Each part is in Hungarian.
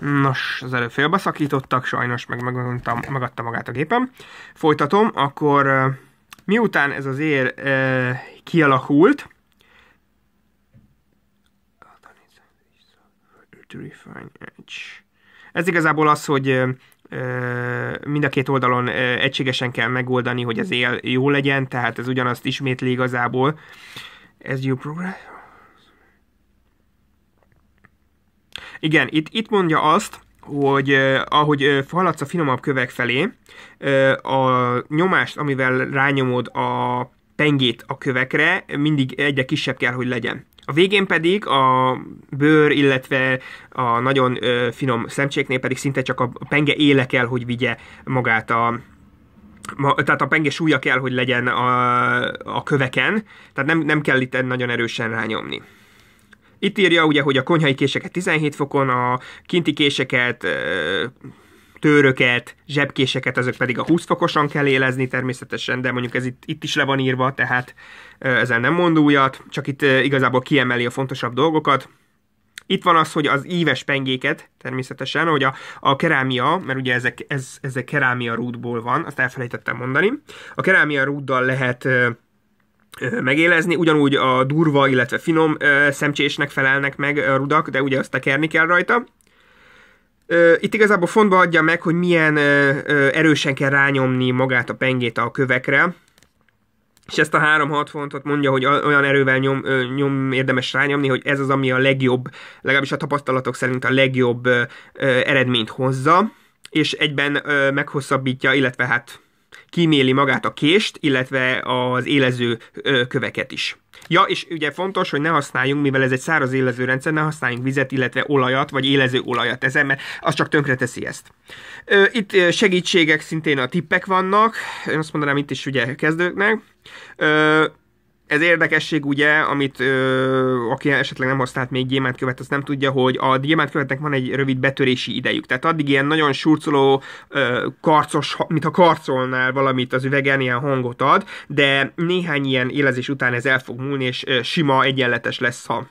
Nos, az előbb félbeszakítottak, sajnos meg megadtam, megadta magát a gépem. Folytatom, akkor miután ez az ér e, kialakult, ez igazából az, hogy mind a két oldalon egységesen kell megoldani, hogy az él jó legyen, tehát ez ugyanazt ismétli igazából. Ez jó program. Igen, itt, itt mondja azt, hogy eh, ahogy eh, haladsz a finomabb kövek felé, eh, a nyomást, amivel rányomod a pengét a kövekre, mindig egyre kisebb kell, hogy legyen. A végén pedig a bőr, illetve a nagyon ö, finom szemcséknél pedig szinte csak a penge éle kell, hogy vigye magát a, ma, tehát a penge súlya kell, hogy legyen a, a köveken, tehát nem, nem kell itt nagyon erősen rányomni. Itt írja ugye, hogy a konyhai késeket 17 fokon, a kinti késeket tőröket, zsebkéseket, azok pedig a 20 fokosan kell élezni természetesen, de mondjuk ez itt, itt is le van írva, tehát ezzel nem mond újat, csak itt igazából kiemeli a fontosabb dolgokat. Itt van az, hogy az íves pengéket, természetesen, hogy a, a kerámia, mert ugye ezek, ez, ezek kerámia rúdból van, azt elfelejtettem mondani. A kerámia rúddal lehet megélezni, ugyanúgy a durva, illetve finom szemcsésnek felelnek meg a rudak, de ugye azt tekerni kell rajta. itt igazából fontba adja meg, hogy milyen erősen kell rányomni magát a pengét a kövekre, és ezt a 3-6 fontot mondja, hogy olyan erővel nyom, nyom érdemes rányomni, hogy ez az, ami a legjobb, legalábbis a tapasztalatok szerint a legjobb eredményt hozza, és egyben meghosszabbítja, illetve hát kíméli magát a kést, illetve az élező köveket is. Ja, és ugye fontos, hogy ne használjunk, mivel ez egy száraz élező rendszer, ne használjunk vizet, illetve olajat, vagy élező olajat ezen, mert az csak teszi ezt. Itt segítségek szintén a tippek vannak, én azt mondanám itt is ugye kezdőknek. Ez érdekesség ugye, amit ö, aki esetleg nem használt még gyémánt követ, azt nem tudja, hogy a gyémánt követnek van egy rövid betörési idejük. Tehát addig ilyen nagyon surcoló, ö, karcos, ha karcolnál valamit az üvegen, ilyen hangot ad, de néhány ilyen élezés után ez el fog múlni, és ö, sima, egyenletes lesz ha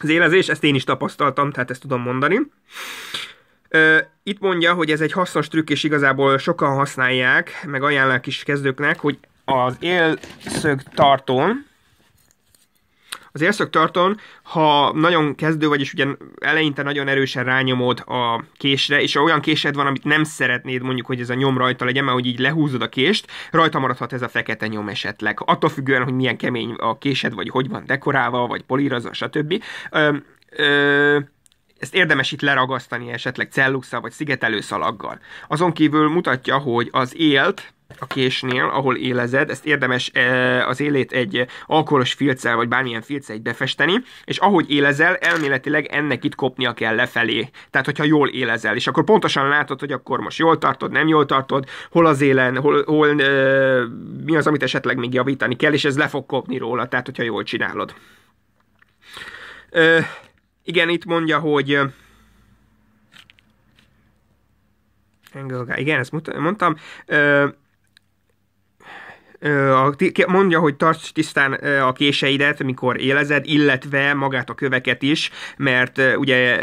az élezés, ezt én is tapasztaltam, tehát ezt tudom mondani. Ö, itt mondja, hogy ez egy hasznos trükk, és igazából sokan használják, meg ajánlják is kezdőknek, hogy az élszög tartón, az élszög tartón, ha nagyon kezdő, vagy, és ugye eleinte nagyon erősen rányomod a késre, és ha olyan késed van, amit nem szeretnéd, mondjuk, hogy ez a nyom rajta legyen, mert hogy így lehúzod a kést, rajta maradhat ez a fekete nyom esetleg. Attól függően, hogy milyen kemény a késed, vagy hogy van dekorálva, vagy polírozva, stb. Ö, ö, ezt érdemes itt leragasztani esetleg celluxa vagy szigetelőszalaggal. Azon kívül mutatja, hogy az élt, a késnél, ahol élezed, ezt érdemes e, az élét egy alkoholos filccel, vagy bármilyen filccel egy befesteni, és ahogy élezel, elméletileg ennek itt kopnia kell lefelé. Tehát, hogyha jól élezel, és akkor pontosan látod, hogy akkor most jól tartod, nem jól tartod, hol az élen, hol, hol e, mi az, amit esetleg még javítani kell, és ez le fog kopni róla, tehát, hogyha jól csinálod. E, igen, itt mondja, hogy igen, ezt mondtam mondja, hogy tarts tisztán a késeidet, mikor élezed, illetve magát a köveket is, mert ugye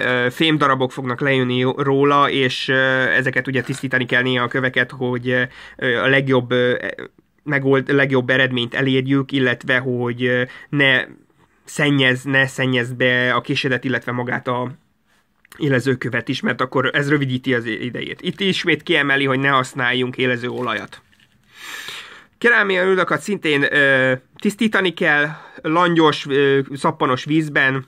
darabok fognak lejönni róla, és ezeket ugye tisztítani kell néha a köveket, hogy a legjobb e, megold, legjobb eredményt elérjük, illetve hogy ne szennyez, ne szennyez be a késedet, illetve magát a, élezőkövet is, mert akkor ez rövidíti az idejét. Itt ismét kiemeli, hogy ne használjunk élező olajat. Kerámia rudakat szintén ö, tisztítani kell, langyos, ö, szappanos vízben,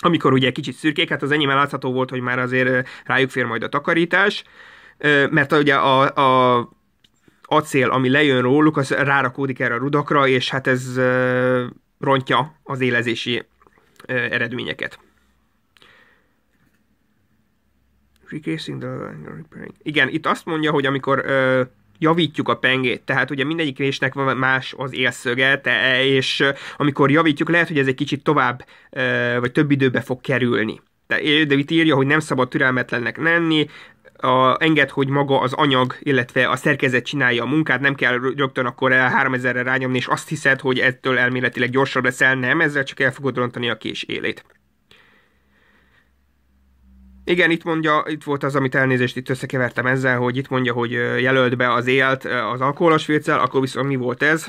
amikor ugye kicsit szürkék, hát az enyémben látható volt, hogy már azért rájuk fér majd a takarítás, ö, mert ugye a, a acél, ami lejön róluk, az rárakódik erre a rudakra, és hát ez ö, rontja az élezési ö, eredményeket. the repairing. Igen, itt azt mondja, hogy amikor ö, javítjuk a pengét. Tehát ugye mindegyik résnek van más az élszöge, és amikor javítjuk, lehet, hogy ez egy kicsit tovább, vagy több időbe fog kerülni. De, de itt írja, hogy nem szabad türelmetlennek lenni, a, enged, hogy maga az anyag, illetve a szerkezet csinálja a munkát, nem kell rögtön akkor 3000-re rányomni, és azt hiszed, hogy ettől elméletileg gyorsabb leszel, nem, ezzel csak el fogod rontani a kés élét. Igen, itt mondja, itt volt az, amit elnézést itt összekevertem ezzel, hogy itt mondja, hogy jelölt be az élt az alkoholos filccel, akkor viszont mi volt ez?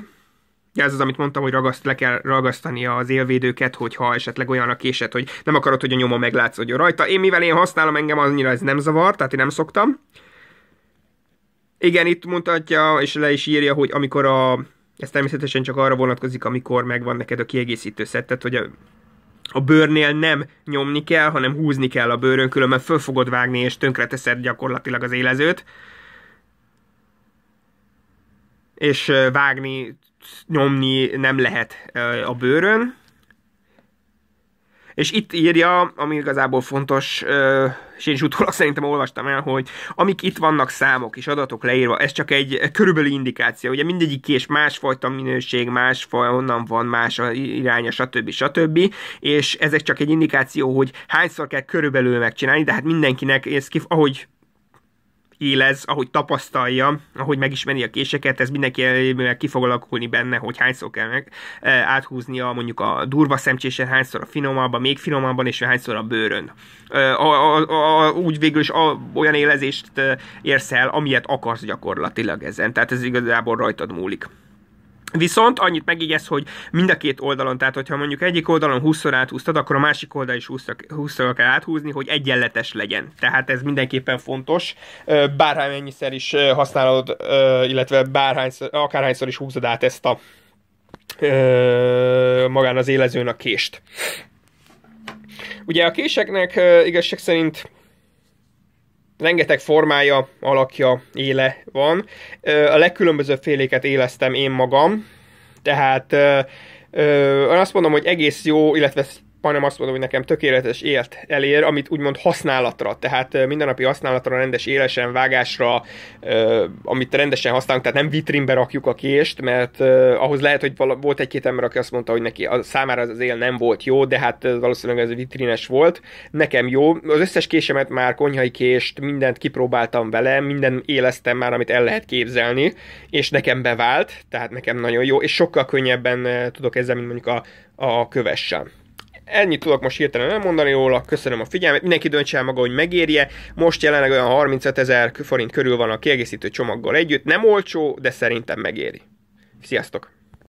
Ja, ez az, amit mondtam, hogy ragaszt, le kell ragasztani az élvédőket, hogyha esetleg olyan a késed, hogy nem akarod, hogy a nyoma meglátszódjon rajta. Én, mivel én használom engem, annyira ez nem zavar, tehát én nem szoktam. Igen, itt mutatja, és le is írja, hogy amikor a... Ez természetesen csak arra vonatkozik, amikor megvan neked a kiegészítő szettet, hogy a a bőrnél nem nyomni kell, hanem húzni kell a bőrön, különben föl fogod vágni, és tönkreteszed gyakorlatilag az élezőt. És vágni, nyomni nem lehet a bőrön. És itt írja, ami igazából fontos, és én is utólag szerintem olvastam el, hogy amik itt vannak számok és adatok leírva, ez csak egy körülbelül indikáció. Ugye mindegyik és másfajta minőség, másfaj, honnan van, más a iránya, stb. stb. És ezek csak egy indikáció, hogy hányszor kell körülbelül megcsinálni, de hát mindenkinek, ez kif, ahogy élez, ahogy tapasztalja, ahogy megismeri a késeket, ez mindenki ki fog alakulni benne, hogy hányszor kell meg e, áthúznia mondjuk a durva szemcsésen, hányszor a finomabban, még finomabban, és hányszor a bőrön. E, a, a, a, úgy végül is a, olyan élezést e, érsz el, amilyet akarsz gyakorlatilag ezen. Tehát ez igazából rajtad múlik. Viszont annyit megígyez, hogy mind a két oldalon, tehát hogyha mondjuk egyik oldalon 20-szor áthúztad, akkor a másik oldal is 20-szor kell áthúzni, hogy egyenletes legyen. Tehát ez mindenképpen fontos. Bárhányszer is használod, illetve bárhányszor, akárhányszor is húzod át ezt a magán az élezőn a kést. Ugye a késeknek igazság szerint rengeteg formája, alakja, éle van. A legkülönbözőbb féléket éleztem én magam, tehát ö, ö, azt mondom, hogy egész jó, illetve hanem azt mondom, hogy nekem tökéletes élt elér, amit úgymond használatra, tehát mindennapi használatra, rendes élesen, vágásra, amit rendesen használunk, tehát nem vitrinbe rakjuk a kést, mert ahhoz lehet, hogy volt egy-két ember, aki azt mondta, hogy neki a számára az él nem volt jó, de hát valószínűleg ez vitrines volt. Nekem jó. Az összes késemet már konyhai kést, mindent kipróbáltam vele, minden éleztem már, amit el lehet képzelni, és nekem bevált, tehát nekem nagyon jó, és sokkal könnyebben tudok ezzel, mint mondjuk a, a kövessel ennyit tudok most hirtelen elmondani róla, köszönöm a figyelmet, mindenki döntse el maga, hogy megérje, most jelenleg olyan 35 ezer forint körül van a kiegészítő csomaggal együtt, nem olcsó, de szerintem megéri. Sziasztok!